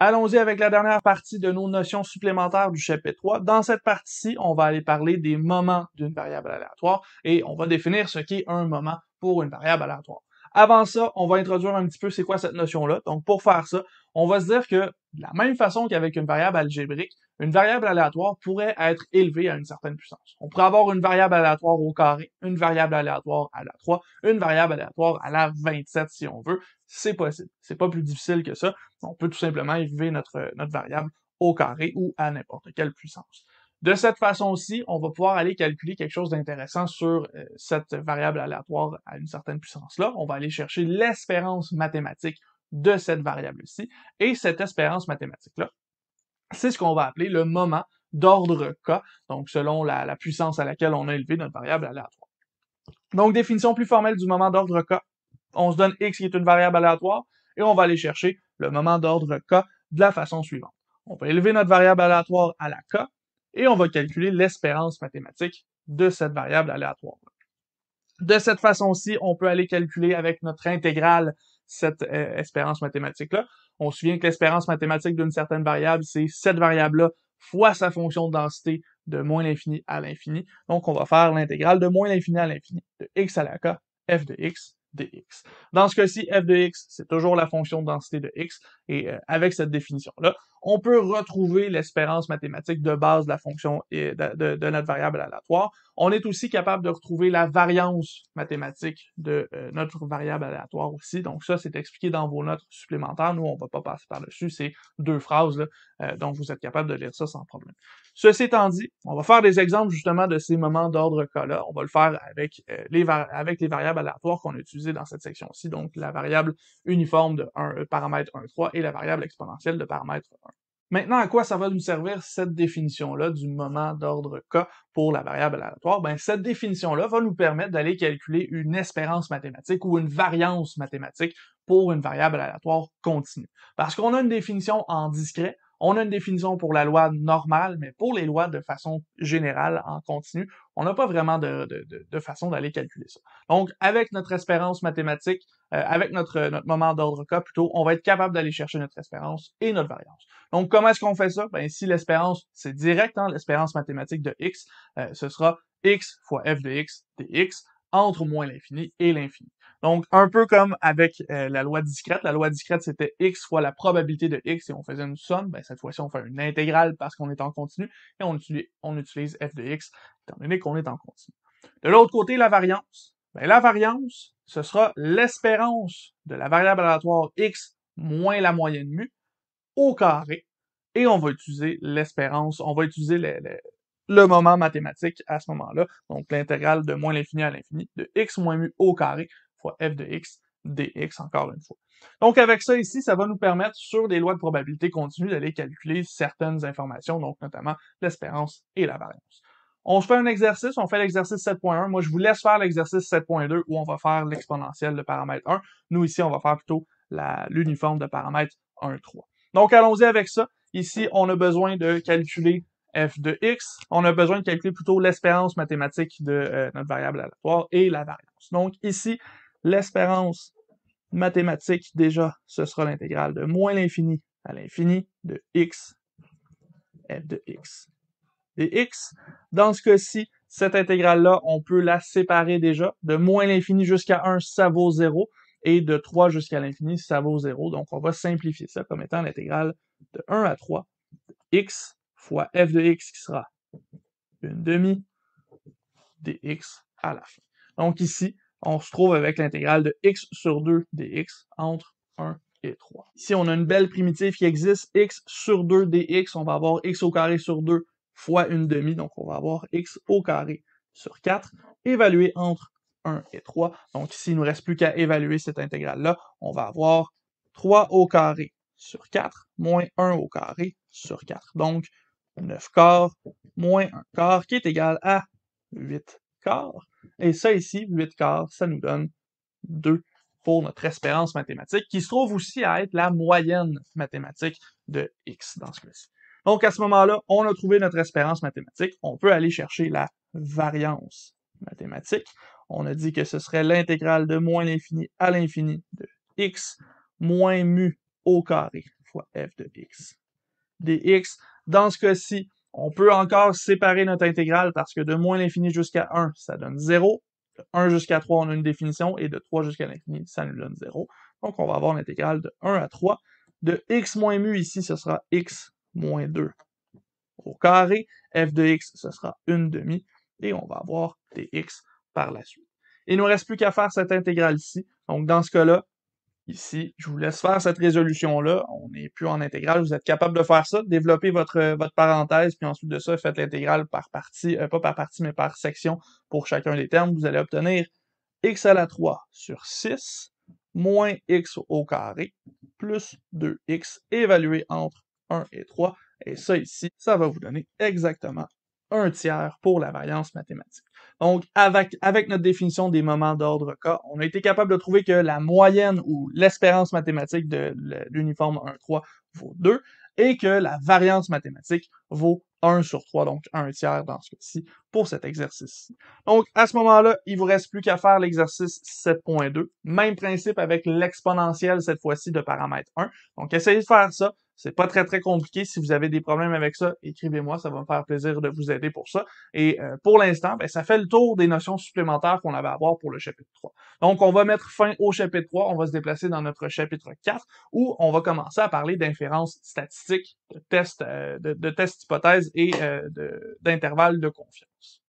Allons-y avec la dernière partie de nos notions supplémentaires du chapitre 3. Dans cette partie-ci, on va aller parler des moments d'une variable aléatoire et on va définir ce qu'est un moment pour une variable aléatoire. Avant ça, on va introduire un petit peu c'est quoi cette notion-là. Donc, pour faire ça, on va se dire que de la même façon qu'avec une variable algébrique, une variable aléatoire pourrait être élevée à une certaine puissance. On pourrait avoir une variable aléatoire au carré, une variable aléatoire à la 3, une variable aléatoire à la 27 si on veut. C'est possible. C'est pas plus difficile que ça. On peut tout simplement élever notre, euh, notre variable au carré ou à n'importe quelle puissance. De cette façon-ci, on va pouvoir aller calculer quelque chose d'intéressant sur euh, cette variable aléatoire à une certaine puissance-là. On va aller chercher l'espérance mathématique de cette variable-ci. Et cette espérance mathématique-là, c'est ce qu'on va appeler le moment d'ordre K, donc selon la, la, puissance à laquelle on a élevé notre variable aléatoire. Donc, définition plus formelle du moment d'ordre K. On se donne X qui est une variable aléatoire et on va aller chercher le moment d'ordre K de la façon suivante. On va élever notre variable aléatoire à la K, et on va calculer l'espérance mathématique de cette variable aléatoire. De cette façon-ci, on peut aller calculer avec notre intégrale cette euh, espérance mathématique-là. On se souvient que l'espérance mathématique d'une certaine variable, c'est cette variable-là fois sa fonction de densité de moins l'infini à l'infini. Donc, on va faire l'intégrale de moins l'infini à l'infini de x à la k, f de x, dx. Dans ce cas-ci, f de x, c'est toujours la fonction de densité de x, et euh, avec cette définition-là, on peut retrouver l'espérance mathématique de base de la fonction et de, notre variable aléatoire. On est aussi capable de retrouver la variance mathématique de euh, notre variable aléatoire aussi. Donc ça, c'est expliqué dans vos notes supplémentaires. Nous, on ne va pas passer par-dessus. C'est deux phrases, là, euh, donc vous êtes capable de lire ça sans problème. Ceci étant dit, on va faire des exemples justement de ces moments d'ordre cas-là. On va le faire avec, euh, les, avec les variables aléatoires qu'on a utilisées dans cette section-ci, donc la variable uniforme de 1, paramètre 1,3 et la variable exponentielle de paramètre 1. Maintenant, à quoi ça va nous servir cette définition-là du moment d'ordre K pour la variable aléatoire? Ben, cette définition-là va nous permettre d'aller calculer une espérance mathématique ou une variance mathématique pour une variable aléatoire continue. Parce qu'on a une définition en discret, on a une définition pour la loi normale, mais pour les lois de façon générale, en continu, on n'a pas vraiment de, de façon d'aller calculer ça. Donc, avec notre espérance mathématique, euh, avec notre, euh, notre moment d'ordre K plutôt, on va être capable d'aller chercher notre espérance et notre variance. Donc, comment est-ce qu'on fait ça? Ben, si l'espérance, c'est direct, hein, l'espérance mathématique de x, euh, ce sera x fois f de x dx entre moins l'infini et l'infini. Donc, un peu comme avec la loi discrète. La loi discrète, c'était x fois la probabilité de x et on faisait une somme. Ben, cette fois-ci, on fait une intégrale parce qu'on est en continu et on utilise, on utilise f de x étant donné qu'on est en continu. De l'autre côté, la variance, ben, la variance, ce sera l'espérance de la variable aléatoire x moins la moyenne mu au carré. Et on va utiliser l'espérance, on va utiliser le, moment mathématique à ce moment-là. Donc l'intégrale de moins l'infini à l'infini de x moins mu au carré fois f de x dx encore une fois. Donc avec ça ici, ça va nous permettre sur des lois de probabilité continue d'aller calculer certaines informations, donc notamment l'espérance et la variance. On se fait un exercice, on fait l'exercice 7.1. Moi, je vous laisse faire l'exercice 7.2 où on va faire l'exponentielle de paramètre 1. Nous, ici, on va faire plutôt l'uniforme de paramètre 1, 3. Donc, allons-y avec ça. Ici, on a besoin de calculer f de x. On a besoin de calculer plutôt l'espérance mathématique de euh, notre variable aléatoire et la variance. Donc, ici, l'espérance mathématique, déjà, ce sera l'intégrale de moins l'infini à l'infini de x, f de x et x. Dans ce cas-ci, cette intégrale-là, on peut la séparer déjà. De moins l'infini jusqu'à 1, ça vaut 0. Et de 3 jusqu'à l'infini, ça vaut 0. Donc, on va simplifier ça comme étant l'intégrale de 1 à 3 x fois f de x qui sera une demi dx à la fin. Donc ici, on se trouve avec l'intégrale de x sur 2 dx entre 1 et 3. Ici, on a une belle primitive qui existe, x sur 2 dx. On va avoir x au carré sur 2 fois une demi, donc on va avoir x au carré sur 4, évalué entre 1 et 3. Donc ici, il ne nous reste plus qu'à évaluer cette intégrale-là. On va avoir 3 au carré sur 4 moins 1 au carré sur 4. Donc 9 quarts moins 1 quart qui est égal à 8 quarts. Et ça ici, 8 quarts, ça nous donne 2 pour notre espérance mathématique, qui se trouve aussi à être la moyenne mathématique de x dans ce cas-ci. Donc, à ce moment-là, on a trouvé notre espérance mathématique. On peut aller chercher la variance mathématique. On a dit que ce serait l'intégrale de moins l'infini à l'infini de x moins mu au carré fois f de x dx. Dans ce cas-ci, on peut encore séparer notre intégrale parce que de moins l'infini jusqu'à 1, ça donne 0. De 1 jusqu'à 3, on a une définition, et de 3 jusqu'à l'infini, ça nous donne 0. Donc, on va avoir l'intégrale de 1 à 3. De x moins mu, ici, ce sera x moins 2 au carré. f de x, ce sera une demi. Et on va avoir dx par la suite. Il ne nous reste plus qu'à faire cette intégrale ici. Donc, dans ce cas-là, ici, je vous laisse faire cette résolution-là. On n'est plus en intégrale. Vous êtes capable de faire ça, développer votre, votre parenthèse, puis ensuite de ça, faites l'intégrale par partie, euh, pas par partie, mais par section pour chacun des termes. Vous allez obtenir x à la 3 sur 6 moins x au carré plus 2x évalué entre 1 et 3. Et ça ici, ça va vous donner exactement un tiers pour la variance mathématique. Donc, avec, avec notre définition des moments d'ordre K, on a été capable de trouver que la moyenne ou l'espérance mathématique de l'uniforme 1-3 vaut 2 et que la variance mathématique vaut 1 sur 3, donc 1 tiers dans ce cas-ci, pour cet exercice. Donc, à ce moment-là, il vous reste plus qu'à faire l'exercice 7.2. Même principe avec l'exponentielle, cette fois-ci, de paramètre 1. Donc, essayez de faire ça. C'est pas très, très compliqué. Si vous avez des problèmes avec ça, écrivez-moi. Ça va me faire plaisir de vous aider pour ça. Et euh, pour l'instant, ben, ça fait le tour des notions supplémentaires qu'on avait à voir pour le chapitre 3. Donc, on va mettre fin au chapitre 3. On va se déplacer dans notre chapitre 4 où on va commencer à parler d'inférence statistique, de tests, euh, de, tests hypothèses et euh, d'intervalles de confiance.